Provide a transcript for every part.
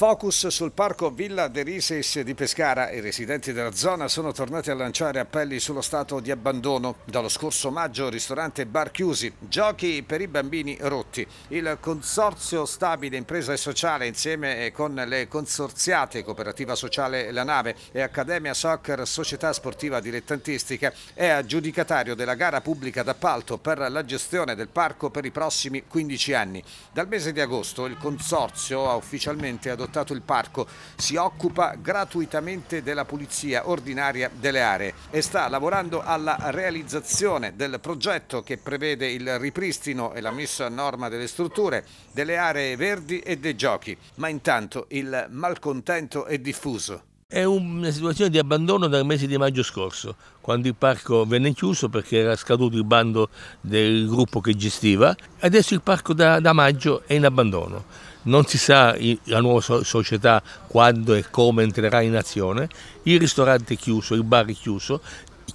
Focus sul parco Villa De Rises di Pescara. I residenti della zona sono tornati a lanciare appelli sullo stato di abbandono. Dallo scorso maggio ristorante e bar chiusi, giochi per i bambini rotti. Il Consorzio Stabile Impresa e Sociale insieme con le consorziate Cooperativa Sociale La Nave e Accademia Soccer Società Sportiva Dilettantistica è aggiudicatario della gara pubblica d'appalto per la gestione del parco per i prossimi 15 anni. Dal mese di agosto il Consorzio ha ufficialmente adottato sfruttato il parco, si occupa gratuitamente della pulizia ordinaria delle aree e sta lavorando alla realizzazione del progetto che prevede il ripristino e la messa a norma delle strutture, delle aree verdi e dei giochi. Ma intanto il malcontento è diffuso. È una situazione di abbandono dal mese di maggio scorso, quando il parco venne chiuso perché era scaduto il bando del gruppo che gestiva. Adesso il parco da, da maggio è in abbandono non si sa la nuova società quando e come entrerà in azione, il ristorante è chiuso, il bar è chiuso,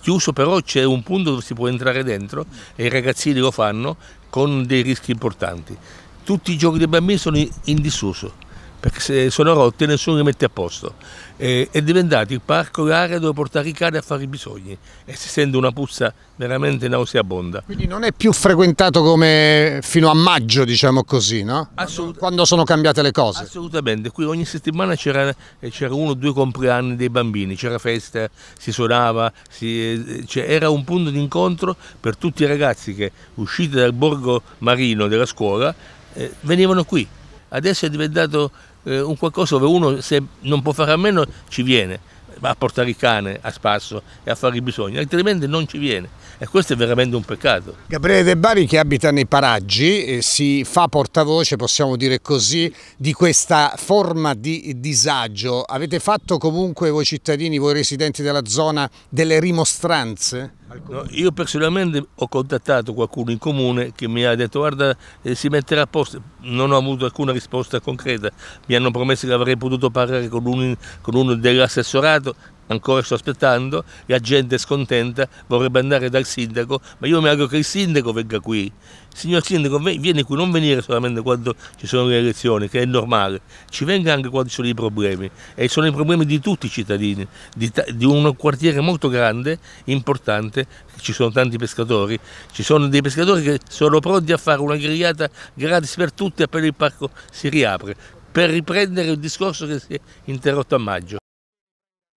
chiuso però c'è un punto dove si può entrare dentro e i ragazzini lo fanno con dei rischi importanti. Tutti i giochi dei bambini sono in disuso perché se sono rotte nessuno li mette a posto. E, è diventato il parco l'area dove portare i cani a fare i bisogni e si sente una puzza veramente nauseabonda. Quindi non è più frequentato come fino a maggio, diciamo così, no? Assolut- Quando sono cambiate le cose. Assolutamente, qui ogni settimana eh, c'era, uno o due compleanni dei bambini, c'era festa, si suonava, si, eh, cioè era un punto di incontro per tutti i ragazzi che usciti dal borgo marino della scuola eh, venivano qui. Adesso è diventato eh, un qualcosa dove uno se non può fare a meno ci viene, a portare il cane a spasso e a fare i bisogni, altrimenti non ci viene e questo è veramente un peccato. Gabriele De Bari che abita nei paraggi e eh, si fa portavoce, possiamo dire così, di questa forma di disagio. Avete fatto comunque voi cittadini, voi residenti della zona, delle rimostranze? No, io personalmente ho contattato qualcuno in comune che mi ha detto guarda eh, si metterà a posto, non ho avuto alcuna risposta concreta, mi hanno promesso che avrei potuto parlare con, un, con uno dell'assessorato, ancora sto aspettando, la gente è scontenta, vorrebbe andare dal sindaco, ma io mi auguro che il sindaco venga qui. Signor sindaco, vieni qui, non venire solamente quando ci sono le elezioni, che è normale, ci venga anche quando ci sono i problemi, e sono i problemi di tutti i cittadini, di, di un quartiere molto grande, importante, ci sono tanti pescatori, ci sono dei pescatori che sono pronti a fare una grigliata gratis per tutti appena il parco si riapre, per riprendere il discorso che si è interrotto a maggio.